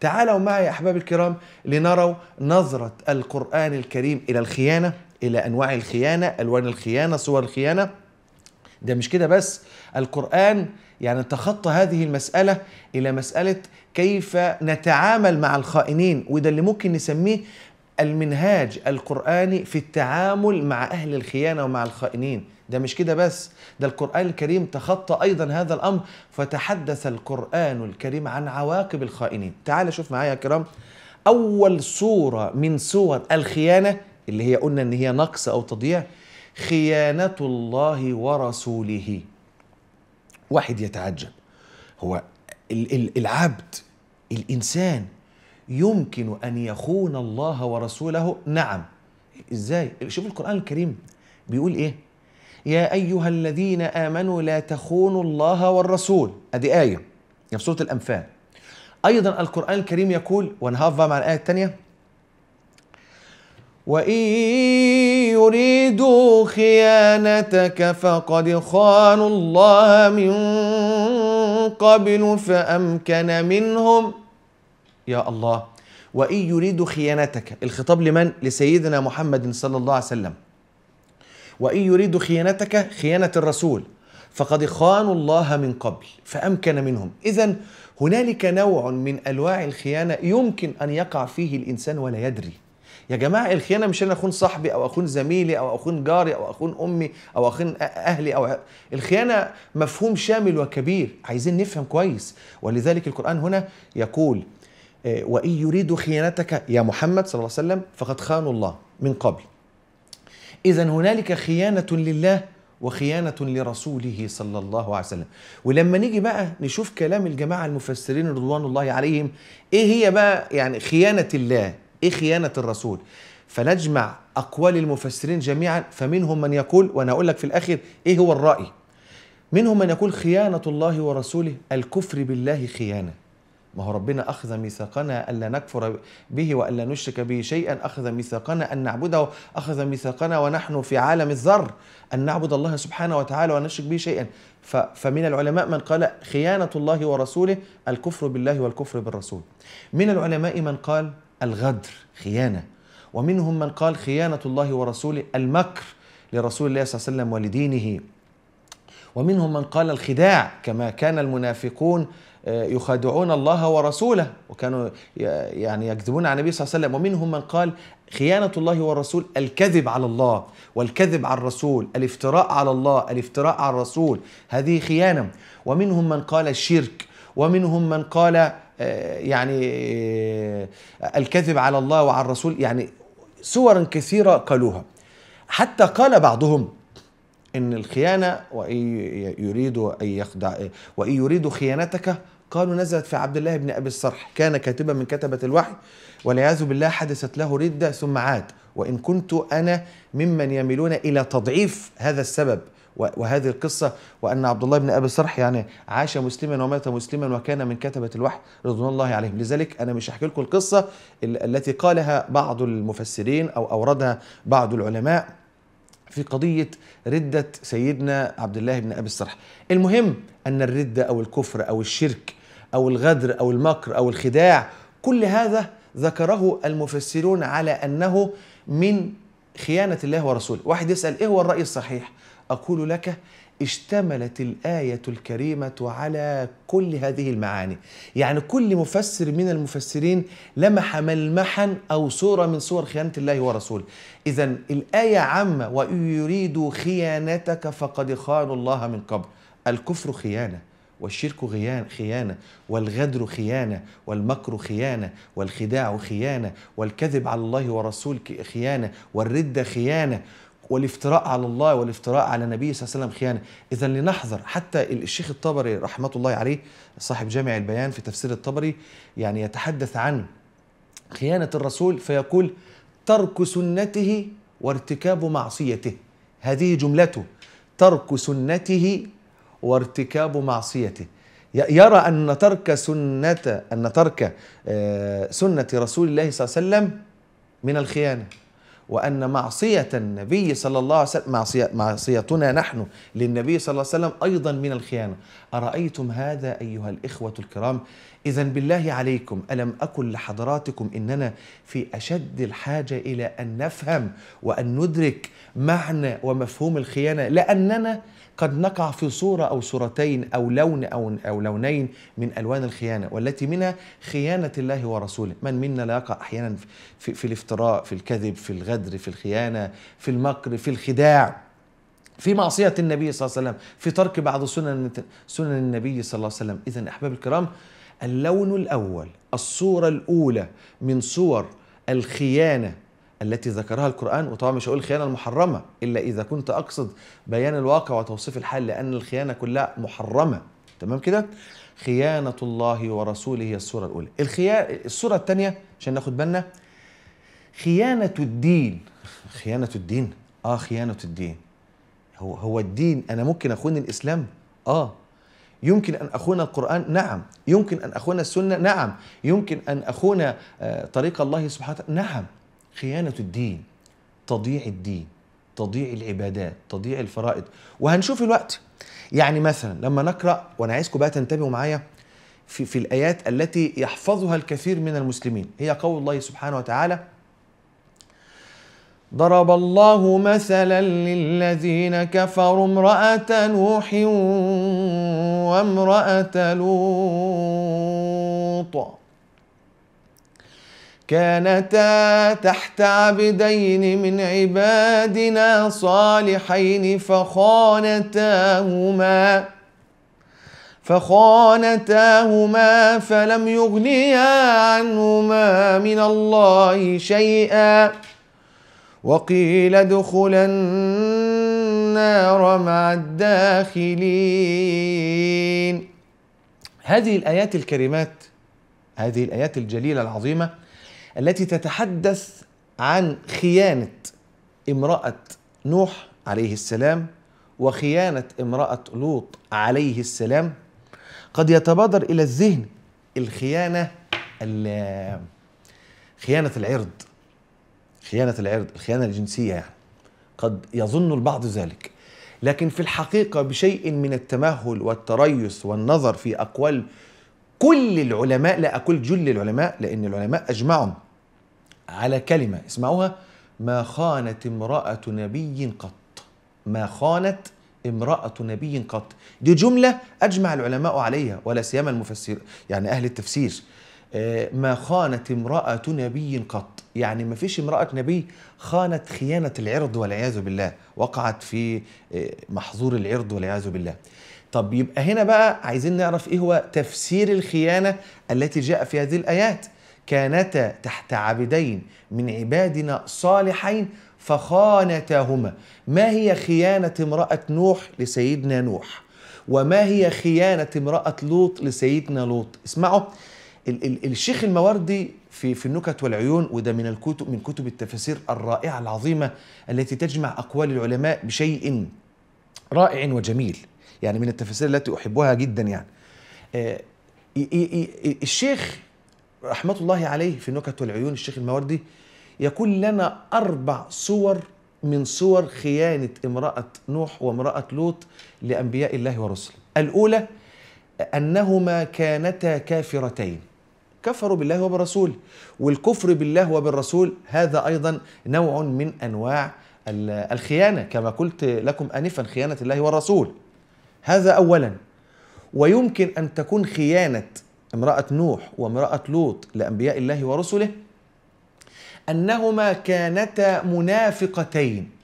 تعالوا معي يا أحباب الكرام لنروا نظرة القرآن الكريم إلى الخيانة إلى أنواع الخيانة ألوان الخيانة صور الخيانة ده مش كده بس القرآن يعني تخطى هذه المسألة إلى مسألة كيف نتعامل مع الخائنين وده اللي ممكن نسميه المنهاج القرآني في التعامل مع أهل الخيانة ومع الخائنين ده مش كده بس ده القرآن الكريم تخطى أيضا هذا الأمر فتحدث القرآن الكريم عن عواقب الخائنين تعال شوف معايا يا كرام أول صورة من صور الخيانة اللي هي قلنا إن هي نقص أو تضييع خيانة الله ورسوله واحد يتعجب هو العبد الإنسان يمكن أن يخون الله ورسوله نعم إزاي شوف القرآن الكريم بيقول إيه يا أيها الذين آمنوا لا تخونوا الله والرسول أدي آية في سورة الأنفال أيضا القرآن الكريم يقول ونهضها مع الآية الثانية وإن يريدوا خيانتك فقد خانوا الله من قبل فأمكن منهم يا الله وإن يريد خيانتك الخطاب لمن؟ لسيدنا محمد صلى الله عليه وسلم وإن يريد خيانتك خيانة الرسول فقد خانوا الله من قبل فأمكن منهم إذا هنالك نوع من أنواع الخيانة يمكن أن يقع فيه الإنسان ولا يدري يا جماعة الخيانة مش أنا أخون صاحبي أو أخون زميلي أو أخون جاري أو أخون أمي أو أخون أهلي أو الخيانة مفهوم شامل وكبير عايزين نفهم كويس ولذلك القرآن هنا يقول آه، وإن يريدوا خيانتك يا محمد صلى الله عليه وسلم فقد خانوا الله من قبل إذا هنالك خيانة لله وخيانة لرسوله صلى الله عليه وسلم ولما نيجي بقى نشوف كلام الجماعة المفسرين رضوان الله عليهم إيه هي بقى يعني خيانة الله إيه خيانة الرسول فنجمع أقوال المفسرين جميعا فمنهم من يقول وأنا أقول لك في الأخر إيه هو الرأي منهم من يقول خيانة الله ورسوله الكفر بالله خيانة ما هو ربنا أخذ ميثاقنا ألا نكفر به وألا نشرك به شيئا أخذ ميثاقنا أن نعبده أخذ ميثاقنا ونحن في عالم الذر أن نعبد الله سبحانه وتعالى ونشرك نشرك به شيئا فمن العلماء من قال خيانة الله ورسوله الكفر بالله والكفر بالرسول من العلماء من قال الغدر خيانة ومنهم من قال خيانة الله ورسوله المكر لرسول الله صلى الله عليه وسلم ولدينه ومنهم من قال الخداع كما كان المنافقون يخادعون الله ورسوله وكانوا يعني يكذبون على النبي صلى الله عليه وسلم ومنهم من قال خيانة الله والرسول الكذب على الله والكذب على الرسول الافتراء على الله الافتراء على الرسول هذه خيانة ومنهم من قال الشرك ومنهم من قال آه، يعني آه، الكذب على الله وعلى الرسول يعني سورا كثيرة قالوها حتى قال بعضهم ان الخيانه وان يريد ان يخدع وان يريد خيانتك قالوا نزلت في عبد الله بن أبي الصرح كان كاتبا من كتبة الوحي والعياذ بالله حدثت له ردة ثم عاد وإن كنت أنا ممن يميلون إلى تضعيف هذا السبب وهذه القصة وأن عبد الله بن أبي الصرح يعني عاش مسلما ومات مسلما وكان من كتبة الوحي رضوان الله عليهم لذلك أنا مش هحكي لكم القصة التي قالها بعض المفسرين أو أوردها بعض العلماء في قضية ردة سيدنا عبد الله بن أبي السرح المهم أن الردة أو الكفر أو الشرك أو الغدر أو المكر أو الخداع كل هذا ذكره المفسرون على أنه من خيانة الله ورسوله واحد يسأل إيه هو الرأي الصحيح أقول لك اشتملت الآية الكريمة على كل هذه المعاني يعني كل مفسر من المفسرين لمح ملمحا أو صورة من صور خيانة الله ورسوله إذا الآية عامة وإن يريدوا خيانتك فقد خانوا الله من قبل الكفر خيانة والشرك خيانة والغدر خيانة والمكر خيانة والخداع خيانة والكذب على الله ورسوله خيانة والردة خيانة والافتراء على الله والافتراء على النبي صلى الله عليه وسلم خيانه اذا لنحذر حتى الشيخ الطبري رحمه الله عليه صاحب جامع البيان في تفسير الطبري يعني يتحدث عن خيانه الرسول فيقول ترك سنته وارتكاب معصيته هذه جملته ترك سنته وارتكاب معصيته يرى ان ترك سنه ان ترك آه، سنه رسول الله صلى الله عليه وسلم من الخيانه وأن معصية النبي صلى الله عليه وسلم معصية معصيتنا نحن للنبي صلى الله عليه وسلم أيضا من الخيانة أرأيتم هذا أيها الإخوة الكرام إذا بالله عليكم ألم أقل لحضراتكم إننا في أشد الحاجة إلى أن نفهم وأن ندرك معنى ومفهوم الخيانة لأننا قد نقع في صورة أو صورتين أو لون أو, أو لونين من ألوان الخيانة والتي منها خيانة الله ورسوله من منا لا يقع أحيانا في, في الافتراء في الكذب في الغدر في الخيانة في المكر في الخداع في معصية النبي صلى الله عليه وسلم في ترك بعض سنن سنن النبي صلى الله عليه وسلم إذا أحباب الكرام اللون الاول الصوره الاولى من صور الخيانه التي ذكرها القرآن وطبعا مش هقول الخيانة المحرمة إلا إذا كنت أقصد بيان الواقع وتوصيف الحال لأن الخيانة كلها محرمة تمام كده خيانة الله ورسوله هي الصورة الأولى الصورة الثانية عشان ناخد بالنا خيانة الدين خيانة الدين آه خيانة الدين هو هو الدين أنا ممكن أخون الإسلام آه يمكن أن أخونا القرآن نعم يمكن أن أخونا السنة نعم يمكن أن أخونا آه، طريق الله سبحانه وتعالى نعم خيانة الدين تضييع الدين تضييع العبادات تضييع الفرائض وهنشوف الوقت يعني مثلا لما نقرأ وأنا عايزكم بقى تنتبهوا معايا في, في الآيات التي يحفظها الكثير من المسلمين هي قول الله سبحانه وتعالى ضرب الله مثلا للذين كفروا امرأة نوح وامرأة لوط كانتا تحت عبدين من عبادنا صالحين فخانتاهما فخانتاهما فلم يغنيا عنهما من الله شيئا وقيل ادخل النار مع الداخلين هذه الايات الكريمات هذه الايات الجليله العظيمه التي تتحدث عن خيانه امراه نوح عليه السلام وخيانه امراه لوط عليه السلام قد يتبادر الى الذهن الخيانه خيانه العرض خيانة العرض الخيانة الجنسية يعني قد يظن البعض ذلك لكن في الحقيقة بشيء من التمهل والتريث والنظر في أقوال كل العلماء لا أقول جل العلماء لأن العلماء أجمعوا على كلمة اسمعوها ما خانت امرأة نبي قط ما خانت امرأة نبي قط دي جملة أجمع العلماء عليها ولا سيما المفسر يعني أهل التفسير آه، ما خانت امرأة نبي قط يعني ما فيش امرأة نبي خانت خيانة العرض والعياذ بالله وقعت في آه، محظور العرض والعياذ بالله طب يبقى هنا بقى عايزين نعرف ايه هو تفسير الخيانة التي جاء في هذه الآيات كانتا تحت عبدين من عبادنا صالحين فخانتاهما ما هي خيانة امرأة نوح لسيدنا نوح وما هي خيانة امرأة لوط لسيدنا لوط اسمعوا الشيخ المواردي في في النكت والعيون وده من الكتب من كتب التفاسير الرائعه العظيمه التي تجمع اقوال العلماء بشيء رائع وجميل يعني من التفاسير التي احبها جدا يعني آه، الشيخ رحمه الله عليه في النكت والعيون الشيخ المواردي يقول لنا اربع صور من صور خيانه امراه نوح وامراه لوط لانبياء الله ورسله الاولى انهما كانتا كافرتين كفروا بالله وبالرسول والكفر بالله وبالرسول هذا أيضا نوع من أنواع الخيانة كما قلت لكم آنفا خيانة الله والرسول هذا أولا ويمكن أن تكون خيانة امرأة نوح وامرأة لوط لأنبياء الله ورسله أنهما كانتا منافقتين